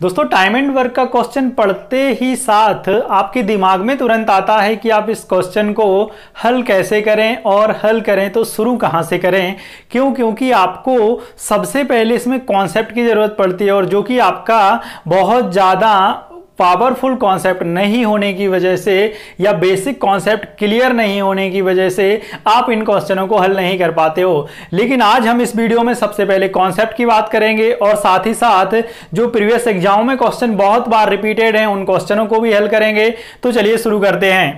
दोस्तों time and work का question पढ़ते ही साथ आपके दिमाग में तुरंत आता है कि आप इस क्वेश्चन को हल कैसे करें और हल करें तो शुरू कहाँ से करें क्यों क्योंकि आपको सबसे पहले इसमें कॉन्सेप्ट की ज़रूरत पड़ती है और जो कि आपका बहुत ज़्यादा पावरफुल कॉन्सेप्ट नहीं होने की वजह से या बेसिक कॉन्सेप्ट क्लियर नहीं होने की वजह से आप इन क्वेश्चनों को हल नहीं कर पाते हो लेकिन आज हम इस वीडियो में सबसे पहले कॉन्सेप्ट की बात करेंगे और साथ ही साथ जो प्रीवियस एग्जाम में क्वेश्चन बहुत बार रिपीटेड हैं उन क्वेश्चनों को भी हल करेंगे तो चलिए शुरू करते हैं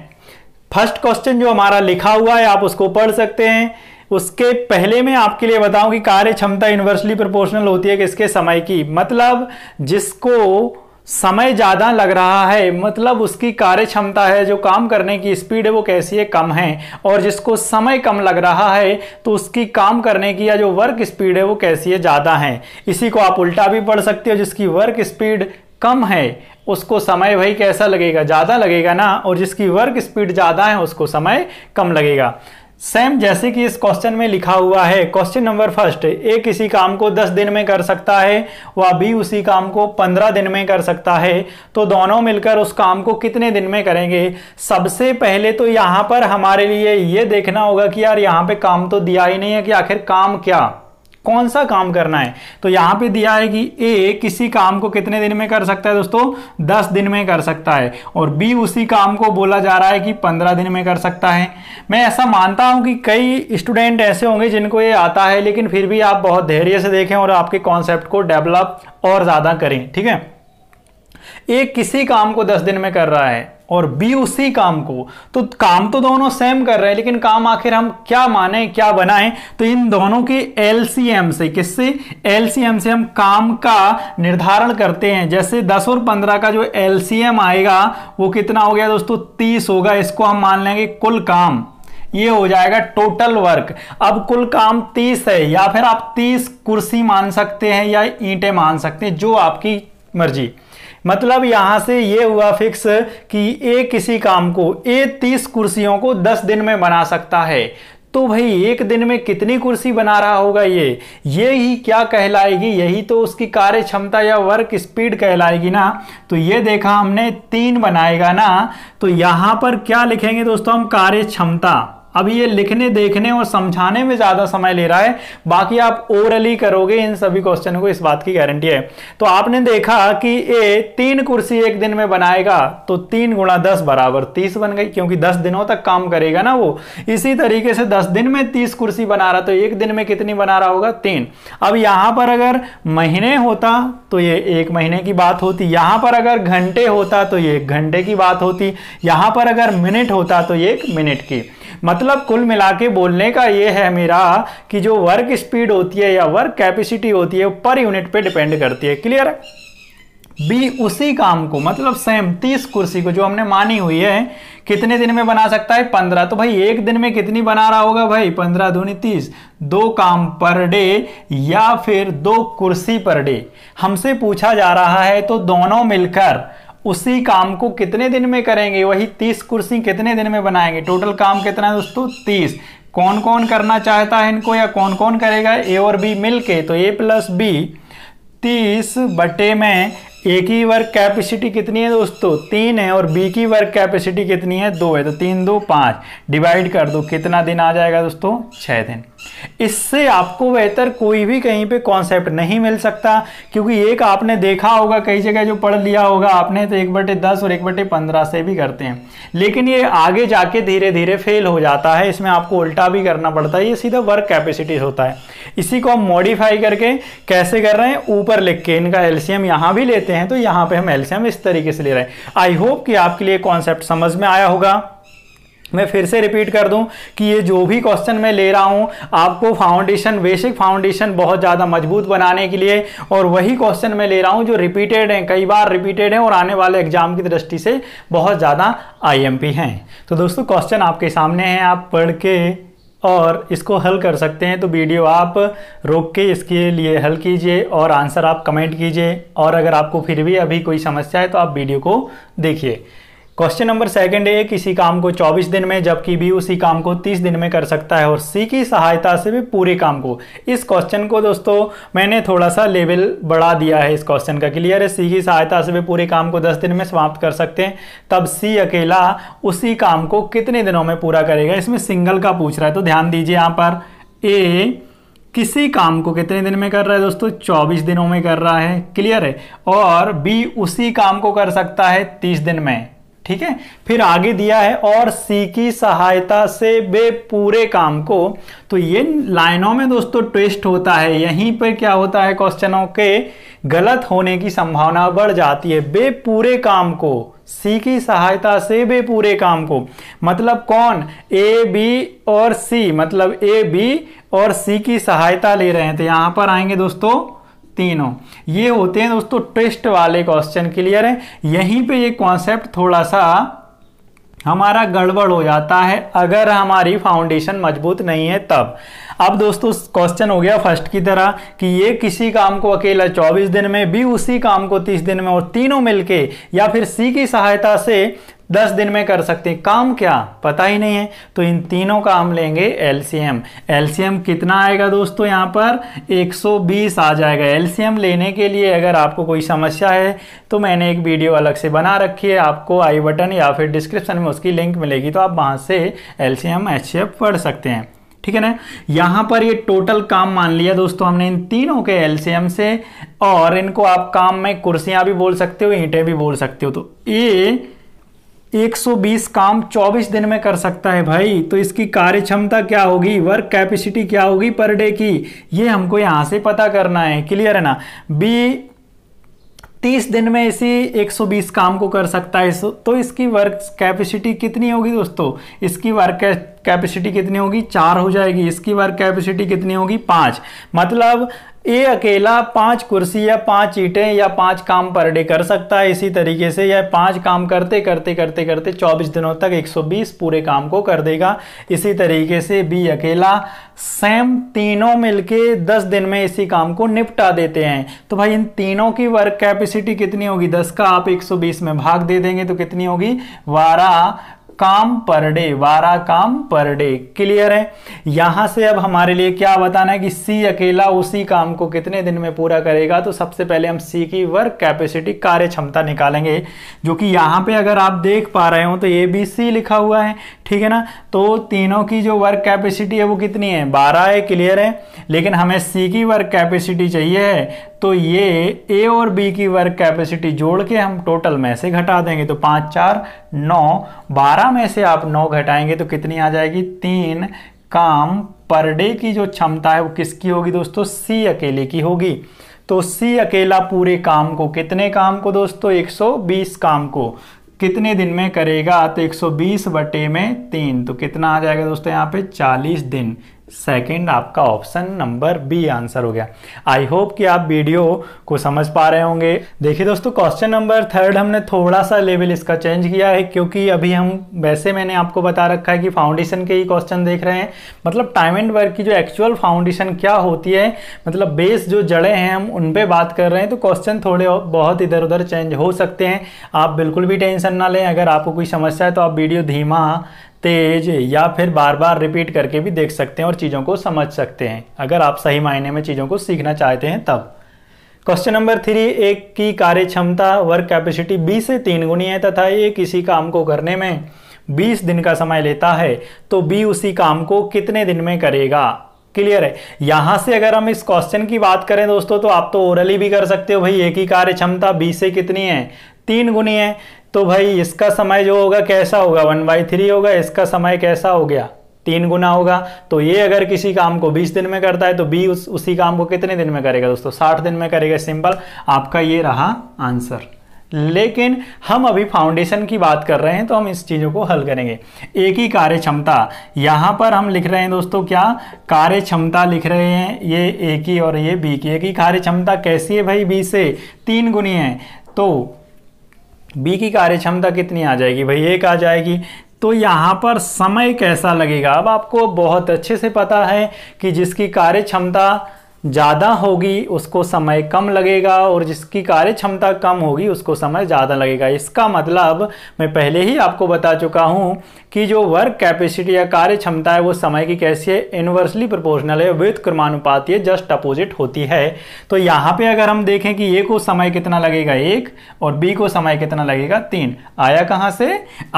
फर्स्ट क्वेश्चन जो हमारा लिखा हुआ है आप उसको पढ़ सकते हैं उसके पहले मैं आपके लिए बताऊं कि कार्य क्षमता यूनिवर्सली प्रोपोर्शनल होती है किसके समय की मतलब जिसको समय ज़्यादा लग रहा है मतलब उसकी कार्य क्षमता है जो काम करने की स्पीड है वो कैसी है कम है और जिसको समय कम लग रहा है तो उसकी काम करने की या जो वर्क स्पीड है वो कैसी है ज़्यादा है इसी को आप उल्टा भी पढ़ सकते हो जिसकी वर्क स्पीड कम है उसको समय भाई कैसा लगेगा ज़्यादा लगेगा ना और जिसकी वर्क स्पीड ज़्यादा है उसको समय कम लगेगा सेम जैसे कि इस क्वेश्चन में लिखा हुआ है क्वेश्चन नंबर फर्स्ट ए किसी काम को दस दिन में कर सकता है व बी उसी काम को पंद्रह दिन में कर सकता है तो दोनों मिलकर उस काम को कितने दिन में करेंगे सबसे पहले तो यहाँ पर हमारे लिए ये देखना होगा कि यार यहाँ पे काम तो दिया ही नहीं है कि आखिर काम क्या कौन सा काम करना है तो यहां पे दिया है कि ए किसी काम को कितने दिन में कर सकता है दोस्तों दस दिन में कर सकता है और बी उसी काम को बोला जा रहा है कि पंद्रह दिन में कर सकता है मैं ऐसा मानता हूं कि कई स्टूडेंट ऐसे होंगे जिनको ये आता है लेकिन फिर भी आप बहुत धैर्य से देखें और आपके कॉन्सेप्ट को डेवलप और ज़्यादा करें ठीक है ए किसी काम को दस दिन में कर रहा है और बी उसी काम को तो काम तो दोनों सेम कर रहे हैं लेकिन काम आखिर हम क्या माने क्या बनाएं तो इन दोनों के एलसीएम से किससे एलसीएम से हम काम का निर्धारण करते हैं जैसे 10 और 15 का जो एलसीएम आएगा वो कितना हो गया दोस्तों 30 होगा इसको हम मान लेंगे कुल काम ये हो जाएगा टोटल वर्क अब कुल काम 30 है या फिर आप 30 कुर्सी मान सकते हैं या ईंटें मान सकते हैं जो आपकी मर्जी मतलब यहां से ये हुआ फिक्स कि ए किसी काम को ए तीस कुर्सियों को दस दिन में बना सकता है तो भाई एक दिन में कितनी कुर्सी बना रहा होगा ये ये ही क्या कहलाएगी यही तो उसकी कार्य क्षमता या वर्क स्पीड कहलाएगी ना तो ये देखा हमने तीन बनाएगा ना तो यहाँ पर क्या लिखेंगे दोस्तों हम कार्य क्षमता अभी ये लिखने देखने और समझाने में ज़्यादा समय ले रहा है बाकी आप ओरली करोगे इन सभी क्वेश्चन को इस बात की गारंटी है तो आपने देखा कि ये तीन कुर्सी एक दिन में बनाएगा तो तीन गुणा दस बराबर तीस बन गई क्योंकि दस दिनों तक काम करेगा ना वो इसी तरीके से दस दिन में तीस कुर्सी बना रहा तो एक दिन में कितनी बना रहा होगा तीन अब यहाँ पर अगर महीने होता तो ये एक महीने की बात होती यहाँ पर अगर घंटे होता तो ये एक घंटे की बात होती यहाँ पर अगर मिनट होता तो ये एक मिनट की मतलब कुल मिला के बोलने का ये है मेरा कि जो वर्क स्पीड होती है या वर्क कैपेसिटी होती है पर यूनिट पे डिपेंड करती है क्लियर है बी उसी काम को मतलब सेम तीस कुर्सी को जो हमने मानी हुई है कितने दिन में बना सकता है पंद्रह तो भाई एक दिन में कितनी बना रहा होगा भाई पंद्रह धोनी तीस दो काम पर डे या फिर दो कुर्सी पर डे हमसे पूछा जा रहा है तो दोनों मिलकर उसी काम को कितने दिन में करेंगे वही तीस कुर्सी कितने दिन में बनाएंगे टोटल काम कितना है दोस्तों तीस कौन कौन करना चाहता है इनको या कौन कौन करेगा ए और बी मिल के तो ए प्लस बी तीस बटे में ए की वर्क कैपेसिटी कितनी है दोस्तों तीन है और बी की वर्क कैपेसिटी कितनी है दो है तो तीन दो पाँच डिवाइड कर दो कितना दिन आ जाएगा दोस्तों छः दिन इससे आपको बेहतर कोई भी कहीं पे कॉन्सेप्ट नहीं मिल सकता क्योंकि एक आपने देखा होगा कई जगह जो पढ़ लिया होगा आपने तो एक बटे दस और एक बटे पंद्रह से भी करते हैं लेकिन ये आगे जाके धीरे धीरे फेल हो जाता है इसमें आपको उल्टा भी करना पड़ता है ये सीधा वर्क कैपेसिटी होता है इसी को हम मॉडिफाई करके कैसे कर रहे हैं ऊपर लिख के इनका एलसीएम यहाँ भी लेते हैं तो यहाँ पे हम एलसीएम इस तरीके से ले रहे हैं आई होप कि आपके लिए कॉन्सेप्ट समझ में आया होगा मैं फिर से रिपीट कर दूं कि ये जो भी क्वेश्चन मैं ले रहा हूं आपको फाउंडेशन बेसिक फाउंडेशन बहुत ज़्यादा मजबूत बनाने के लिए और वही क्वेश्चन मैं ले रहा हूं जो रिपीटेड हैं कई बार रिपीटेड हैं और आने वाले एग्जाम की दृष्टि से बहुत ज़्यादा आईएमपी हैं तो दोस्तों क्वेश्चन आपके सामने हैं आप पढ़ के और इसको हल कर सकते हैं तो वीडियो आप रोक के इसके लिए हल कीजिए और आंसर आप कमेंट कीजिए और अगर आपको फिर भी अभी कोई समस्या है तो आप वीडियो को देखिए क्वेश्चन नंबर सेकंड ए किसी काम को 24 दिन में जबकि बी उसी काम को 30 दिन में कर सकता है और सी की सहायता से भी पूरे काम को इस क्वेश्चन को दोस्तों मैंने थोड़ा सा लेवल बढ़ा दिया है इस क्वेश्चन का क्लियर है सी की सहायता से भी पूरे काम को 10 दिन में समाप्त कर सकते हैं तब सी अकेला उसी काम को कितने दिनों में पूरा करेगा इसमें सिंगल का पूछ रहा है तो ध्यान दीजिए यहाँ पर ए किसी काम को कितने दिन में कर रहा है दोस्तों 24 दिनों में कर रहा है क्लियर है और बी उसी काम को कर सकता है 30 दिन में ठीक है फिर आगे दिया है और सी की सहायता से वे पूरे काम को तो ये लाइनों में दोस्तों ट्विस्ट होता है यहीं पर क्या होता है क्वेश्चनों के गलत होने की संभावना बढ़ जाती है वे पूरे काम को सी की सहायता से वे पूरे काम को मतलब कौन ए बी और सी मतलब ए बी और सी की सहायता ले रहे हैं तो यहां पर आएंगे दोस्तों तीनों ये होते हैं दोस्तों टेस्ट वाले क्वेश्चन क्लियर है यहीं पे ये कॉन्सेप्ट थोड़ा सा हमारा गड़बड़ हो जाता है अगर हमारी फाउंडेशन मजबूत नहीं है तब अब दोस्तों क्वेश्चन हो गया फर्स्ट की तरह कि ये किसी काम को अकेला 24 दिन में भी उसी काम को 30 दिन में और तीनों मिलके या फिर सी की सहायता से दस दिन में कर सकते हैं काम क्या पता ही नहीं है तो इन तीनों का हम लेंगे एलसीएम एलसीएम कितना आएगा दोस्तों यहाँ पर 120 आ जाएगा एलसीएम लेने के लिए अगर आपको कोई समस्या है तो मैंने एक वीडियो अलग से बना रखी है आपको आई बटन या फिर डिस्क्रिप्शन में उसकी लिंक मिलेगी तो आप वहाँ से एल सी एम पढ़ सकते हैं ठीक है ना यहाँ पर ये टोटल काम मान लिया दोस्तों हमने इन तीनों के एलसीएम से और इनको आप काम में कुर्सियां भी बोल सकते हो ईंटें भी बोल सकते हो तो ये 120 काम 24 दिन में कर सकता है भाई तो इसकी कार्य क्षमता क्या होगी वर्क कैपेसिटी क्या होगी पर डे की ये हमको यहाँ से पता करना है क्लियर है ना बी 30 दिन में इसी 120 काम को कर सकता है तो इसकी वर्क कैपेसिटी कितनी होगी दोस्तों इसकी वर्क कैपेसिटी कितनी होगी चार हो जाएगी इसकी वर्क कैपेसिटी कितनी होगी पाँच मतलब ए अकेला पांच कुर्सी या पांच ईटें या पांच काम पर डे कर सकता है इसी तरीके से यह पांच काम करते करते करते करते 24 दिनों तक 120 पूरे काम को कर देगा इसी तरीके से बी अकेला सेम तीनों मिलके 10 दिन में इसी काम को निपटा देते हैं तो भाई इन तीनों की वर्क कैपेसिटी कितनी होगी 10 का आप 120 में भाग दे देंगे तो कितनी होगी बारह काम पर डे बारह काम पर डे क्लियर है यहां से अब हमारे लिए क्या बताना है कि सी अकेला उसी काम को कितने दिन में पूरा करेगा तो सबसे पहले हम सी की वर्क कैपेसिटी कार्य क्षमता निकालेंगे जो कि यहां पे अगर आप देख पा रहे हो तो ए बी सी लिखा हुआ है ठीक है ना तो तीनों की जो वर्क कैपेसिटी है वो कितनी है बारह है क्लियर है लेकिन हमें सी की वर्क कैपेसिटी चाहिए है तो ये ए और बी की वर्क कैपेसिटी जोड़ के हम टोटल में से घटा देंगे तो पाँच चार नौ बारह में से आप नौ घटाएंगे तो कितनी आ जाएगी तीन काम पर डे की जो क्षमता है वो किसकी होगी दोस्तों सी अकेले की होगी तो सी अकेला पूरे काम को कितने काम को दोस्तों 120 काम को कितने दिन में करेगा तो 120 बटे में तीन तो कितना आ जाएगा दोस्तों यहाँ पे 40 दिन सेकेंड आपका ऑप्शन नंबर बी आंसर हो गया आई होप कि आप वीडियो को समझ पा रहे होंगे देखिए दोस्तों क्वेश्चन नंबर थर्ड हमने थोड़ा सा लेवल इसका चेंज किया है क्योंकि अभी हम वैसे मैंने आपको बता रखा है कि फाउंडेशन के ही क्वेश्चन देख रहे हैं मतलब टाइम एंड वर्क की जो एक्चुअल फाउंडेशन क्या होती है मतलब बेस जो जड़े हैं हम उन पर बात कर रहे हैं तो क्वेश्चन थोड़े बहुत इधर उधर चेंज हो सकते हैं आप बिल्कुल भी टेंशन ना लें अगर आपको कोई समस्या है तो आप वीडियो धीमा तेज या फिर बार बार रिपीट करके भी देख सकते हैं और चीज़ों को समझ सकते हैं अगर आप सही मायने में चीज़ों को सीखना चाहते हैं तब क्वेश्चन नंबर थ्री एक की कार्य क्षमता वर्क कैपेसिटी बीस से तीन गुनी है तथा ये किसी काम को करने में बीस दिन का समय लेता है तो बी उसी काम को कितने दिन में करेगा क्लियर है यहां से अगर हम इस क्वेश्चन की बात करें दोस्तों तो आप तो ओरली भी कर सकते हो भाई एक ही कार्य क्षमता बी से कितनी है तीन गुनी है तो भाई इसका समय जो होगा कैसा होगा वन बाई थ्री होगा इसका समय कैसा हो गया तीन गुना होगा तो ये अगर किसी काम को 20 दिन में करता है तो बी उस उसी काम को कितने दिन में करेगा दोस्तों 60 दिन में करेगा सिंपल आपका ये रहा आंसर लेकिन हम अभी फाउंडेशन की बात कर रहे हैं तो हम इस चीज़ों को हल करेंगे एक ही कार्य क्षमता यहाँ पर हम लिख रहे हैं दोस्तों क्या कार्य क्षमता लिख रहे हैं ये ए की और ये बी की एक ही कार्य क्षमता कैसी है भाई बी से तीन गुनी है तो बी की कार्य क्षमता कितनी आ जाएगी भाई एक आ जाएगी तो यहाँ पर समय कैसा लगेगा अब आपको बहुत अच्छे से पता है कि जिसकी कार्य क्षमता ज़्यादा होगी उसको समय कम लगेगा और जिसकी कार्य क्षमता कम होगी उसको समय ज़्यादा लगेगा इसका मतलब मैं पहले ही आपको बता चुका हूँ कि जो वर्क कैपेसिटी या कार्य क्षमता है वो समय की कैसी है इन्वर्सली प्रोपोर्शनल है विथ क्रमानुपातीय जस्ट अपोजिट होती है तो यहाँ पे अगर हम देखें कि ए को समय कितना लगेगा एक और बी को समय कितना लगेगा तीन आया कहाँ से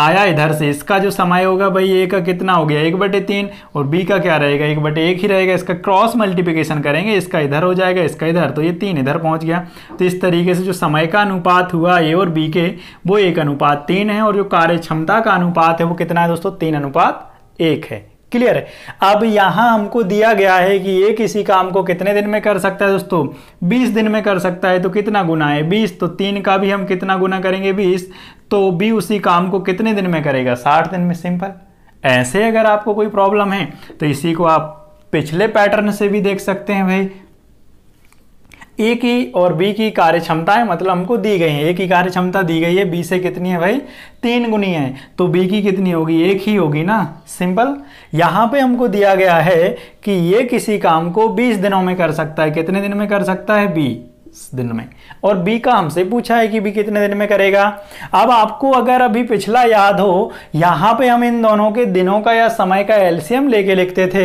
आया इधर से इसका जो समय होगा भाई ए का कितना हो गया एक बटे तीन और बी का क्या रहेगा एक बटे एक ही रहेगा इसका क्रॉस मल्टीप्लीकेशन करेंगे इसका इधर हो जाएगा इसका इधर तो ये तीन इधर पहुंच गया तो इस तरीके से जो समय का अनुपात हुआ ए और बी के वो एक अनुपात तीन है और जो कार्य क्षमता का अनुपात है वो कितना है दोस्तों तीन अनुपात एक है क्लियर है अब यहां हमको दिया गया है कि ये किसी काम को कितने दिन में कर सकता है दोस्तों बीस दिन में कर सकता है तो कितना गुना है बीस तो तीन का भी हम कितना गुना करेंगे बीस तो बी उसी काम को कितने दिन में करेगा साठ दिन में सिंपल ऐसे अगर आपको कोई प्रॉब्लम है तो इसी को आप पिछले पैटर्न से भी देख सकते हैं भाई ए की और बी की कार्य क्षमताएं मतलब हमको दी गई है ए की कार्य क्षमता दी गई है बी से कितनी है भाई तीन गुनी है तो बी की कितनी होगी एक ही होगी ना सिंपल यहां पे हमको दिया गया है कि ये किसी काम को 20 दिनों में कर सकता है कितने दिन में कर सकता है बी दिन में और बी का हमसे पूछा है कि बी कितने दिन में करेगा अब आपको अगर अभी पिछला याद हो यहां पे हम इन दोनों के दिनों का या समय का एलसीएम लेके लिखते थे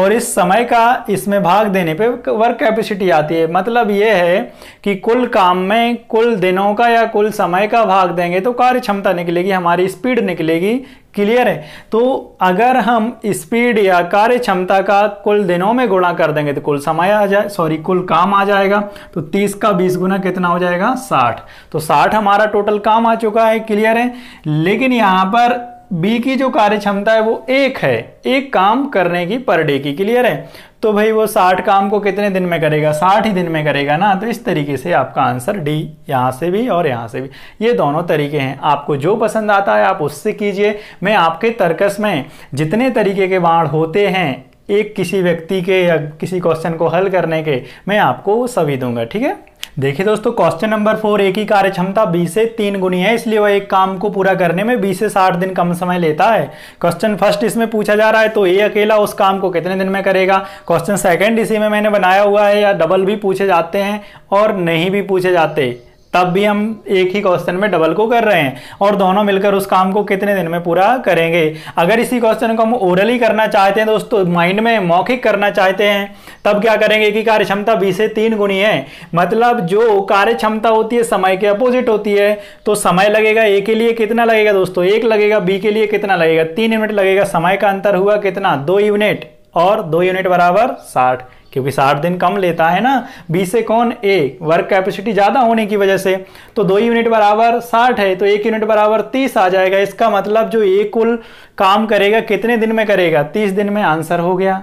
और इस समय का इसमें भाग देने पे वर्क कैपेसिटी आती है मतलब ये है कि कुल काम में कुल दिनों का या कुल समय का भाग देंगे तो कार्य क्षमता निकलेगी हमारी स्पीड निकलेगी क्लियर है तो अगर हम स्पीड या कार्य क्षमता का कुल दिनों में गुणा कर देंगे तो कुल समय आ जाए सॉरी कुल काम आ जाएगा तो 30 का 20 गुना कितना हो जाएगा 60 तो 60 हमारा टोटल काम आ चुका है क्लियर है लेकिन यहाँ पर बी की जो कार्य क्षमता है वो एक है एक काम करने की पर डे की क्लियर है तो भाई वो साठ काम को कितने दिन में करेगा साठ ही दिन में करेगा ना तो इस तरीके से आपका आंसर डी यहाँ से भी और यहाँ से भी ये दोनों तरीके हैं आपको जो पसंद आता है आप उससे कीजिए मैं आपके तर्कस में जितने तरीके के बाढ़ होते हैं एक किसी व्यक्ति के या किसी क्वेश्चन को हल करने के मैं आपको वो सभी दूंगा ठीक है देखिए दोस्तों क्वेश्चन नंबर फोर एक ही कार्य क्षमता बीस से तीन गुनी है इसलिए वह एक काम को पूरा करने में बीस से साठ दिन कम समय लेता है क्वेश्चन फर्स्ट इसमें पूछा जा रहा है तो ए अकेला उस काम को कितने दिन में करेगा क्वेश्चन सेकंड इसी में मैंने बनाया हुआ है या डबल भी पूछे जाते हैं और नहीं भी पूछे जाते तब भी हम एक ही क्वेश्चन में डबल को कर रहे हैं और दोनों मिलकर उस काम को कितने दिन में पूरा करेंगे अगर इसी क्वेश्चन को हम ओरली करना चाहते हैं दोस्तों माइंड में मौखिक करना चाहते हैं तब क्या करेंगे कि कार्य क्षमता बीस से तीन गुणी है मतलब जो कार्य क्षमता होती है समय के अपोजिट होती है तो समय लगेगा ए के लिए कितना लगेगा दोस्तों एक लगेगा बी के लिए कितना लगेगा तीन यूनिट लगेगा समय का अंतर हुआ कितना दो यूनिट और दो यूनिट बराबर साठ क्योंकि साठ दिन कम लेता है ना बी से कौन ए वर्क कैपेसिटी ज़्यादा होने की वजह से तो दो यूनिट बराबर साठ है तो एक यूनिट बराबर तीस आ जाएगा इसका मतलब जो ए कुल काम करेगा कितने दिन में करेगा तीस दिन में आंसर हो गया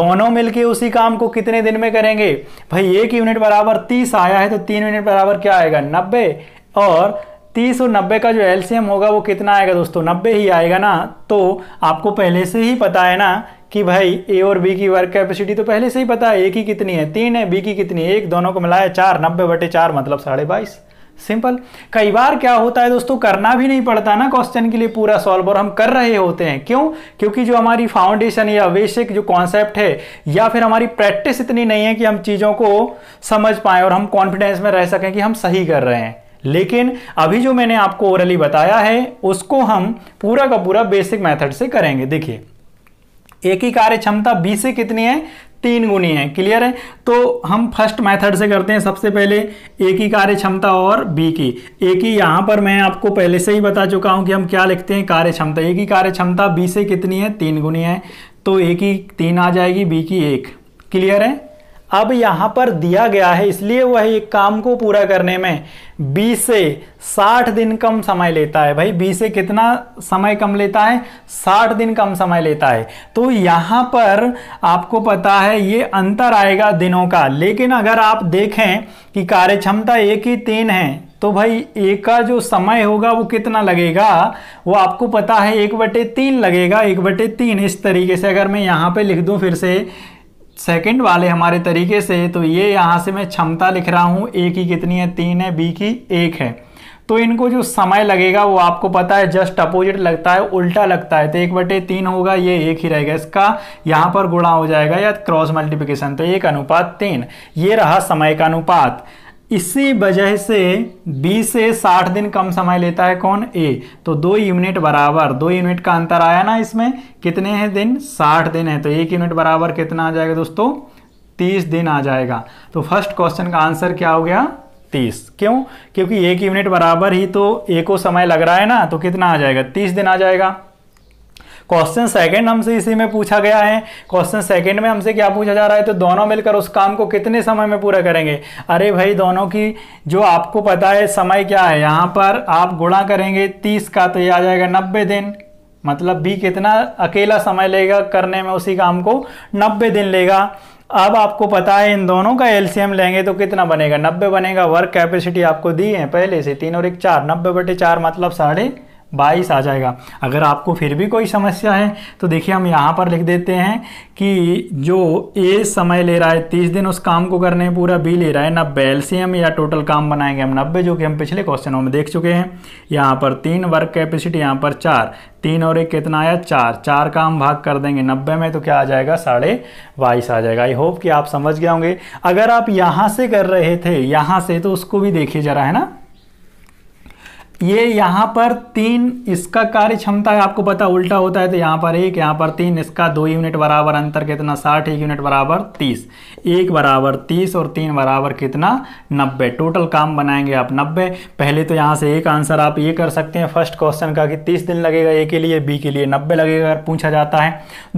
दोनों मिलके उसी काम को कितने दिन में करेंगे भाई एक यूनिट बराबर तीस आया है तो तीन यूनिट बराबर क्या आएगा नब्बे और तीस और नब्बे का जो एलसीएम होगा वो कितना आएगा दोस्तों नब्बे ही आएगा ना तो आपको पहले से ही पता है ना कि भाई ए और बी की वर्क कैपेसिटी तो पहले से ही पता है ए की कितनी है तीन है बी की कितनी है एक दोनों को मिलाया चार नब्बे बटे चार मतलब साढ़े बाईस सिंपल कई बार क्या होता है दोस्तों करना भी नहीं पड़ता ना क्वेश्चन के लिए पूरा सॉल्व और हम कर रहे होते हैं क्यों क्योंकि जो हमारी फाउंडेशन या बेसिक जो कॉन्सेप्ट है या फिर हमारी प्रैक्टिस इतनी नहीं है कि हम चीज़ों को समझ पाए और हम कॉन्फिडेंस में रह सकें कि हम सही कर रहे हैं लेकिन अभी जो मैंने आपको ओरली बताया है उसको हम पूरा का पूरा बेसिक मेथड से करेंगे देखिए एक ही कार्य क्षमता बी से कितनी है तीन गुनी है क्लियर है तो हम फर्स्ट मेथड से करते हैं सबसे पहले एक ही कार्य क्षमता और बी की एक ही यहां पर मैं आपको पहले से ही बता चुका हूं कि हम क्या लिखते हैं कार्य क्षमता एक ही कार्य क्षमता बी से कितनी है तीन गुनी है तो एक ही तीन आ जाएगी बी की एक क्लियर है अब यहाँ पर दिया गया है इसलिए वह एक काम को पूरा करने में 20 से 60 दिन कम समय लेता है भाई 20 से कितना समय कम लेता है 60 दिन कम समय लेता है तो यहाँ पर आपको पता है ये अंतर आएगा दिनों का लेकिन अगर आप देखें कि कार्य क्षमता एक ही तीन है तो भाई एक का जो समय होगा वो कितना लगेगा वो आपको पता है एक बटे तीन लगेगा एक बटे तीन इस तरीके से अगर मैं यहाँ पे लिख दूँ फिर से सेकंड वाले हमारे तरीके से तो ये यहाँ से मैं क्षमता लिख रहा हूँ ए की कितनी है तीन है बी की एक है तो इनको जो समय लगेगा वो आपको पता है जस्ट अपोजिट लगता है उल्टा लगता है तो एक बटे तीन होगा ये एक ही रहेगा इसका यहाँ पर गुणा हो जाएगा या क्रॉस मल्टीप्लिकेशन तो एक अनुपात तीन ये रहा समय का अनुपात इसी वजह से 20 से 60 दिन कम समय लेता है कौन ए तो दो यूनिट बराबर दो यूनिट का अंतर आया ना इसमें कितने हैं दिन 60 दिन है तो एक यूनिट बराबर कितना आ जाएगा दोस्तों 30 दिन आ जाएगा तो फर्स्ट क्वेश्चन का आंसर क्या हो गया 30 क्यों क्योंकि एक यूनिट बराबर ही तो ए को समय लग रहा है ना तो कितना आ जाएगा तीस दिन आ जाएगा क्वेश्चन सेकंड हमसे इसी में पूछा गया है क्वेश्चन सेकंड में हमसे क्या पूछा जा रहा है तो दोनों मिलकर उस काम को कितने समय में पूरा करेंगे अरे भाई दोनों की जो आपको पता है समय क्या है यहाँ पर आप गुणा करेंगे तीस का तो ये आ जाएगा नब्बे दिन मतलब बी कितना अकेला समय लेगा करने में उसी काम को नब्बे दिन लेगा अब आपको पता है इन दोनों का एलसीएम लेंगे तो कितना बनेगा नब्बे बनेगा वर्क कैपेसिटी आपको दी है पहले से तीन और एक चार नब्बे बटे चार मतलब साढ़े बाईस आ जाएगा अगर आपको फिर भी कोई समस्या है तो देखिए हम यहाँ पर लिख देते हैं कि जो ए समय ले रहा है तीस दिन उस काम को करने पूरा बी ले रहा है नब्बे एलसीएम या टोटल काम बनाएंगे हम नब्बे जो कि हम पिछले क्वेश्चनों में देख चुके हैं यहाँ पर तीन वर्क कैपेसिटी यहाँ पर चार तीन और एक कितना आया चार चार काम भाग कर देंगे नब्बे में तो क्या आ जाएगा साढ़े बाईस आ जाएगा आई होप कि आप समझ गए होंगे अगर आप यहाँ से कर रहे थे यहाँ से तो उसको भी देखिए जरा है ना ये यहाँ पर तीन इसका कार्य क्षमता है आपको पता उल्टा होता है तो यहाँ पर एक यहाँ पर तीन इसका दो यूनिट बराबर अंतर कितना साठ एक यूनिट बराबर तीस एक बराबर तीस और तीन बराबर कितना नब्बे टोटल काम बनाएंगे आप नब्बे पहले तो यहाँ से एक आंसर आप ये कर सकते हैं फर्स्ट क्वेश्चन का कि तीस दिन लगेगा ए के लिए बी के लिए नब्बे लगेगा अगर पूछा जाता है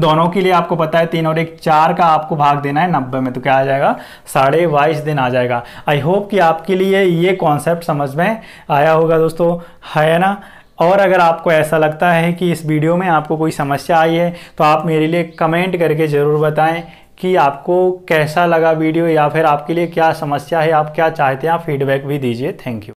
दोनों के लिए आपको पता है तीन और एक चार का आपको भाग देना है नब्बे में तो क्या आ जाएगा साढ़े बाईस दिन आ जाएगा आई होप कि आपके लिए ये कॉन्सेप्ट समझ में आया होगा दोस्तों है ना और अगर आपको ऐसा लगता है कि इस वीडियो में आपको कोई समस्या आई है तो आप मेरे लिए कमेंट करके ज़रूर बताएं कि आपको कैसा लगा वीडियो या फिर आपके लिए क्या समस्या है आप क्या चाहते हैं आप फीडबैक भी दीजिए थैंक यू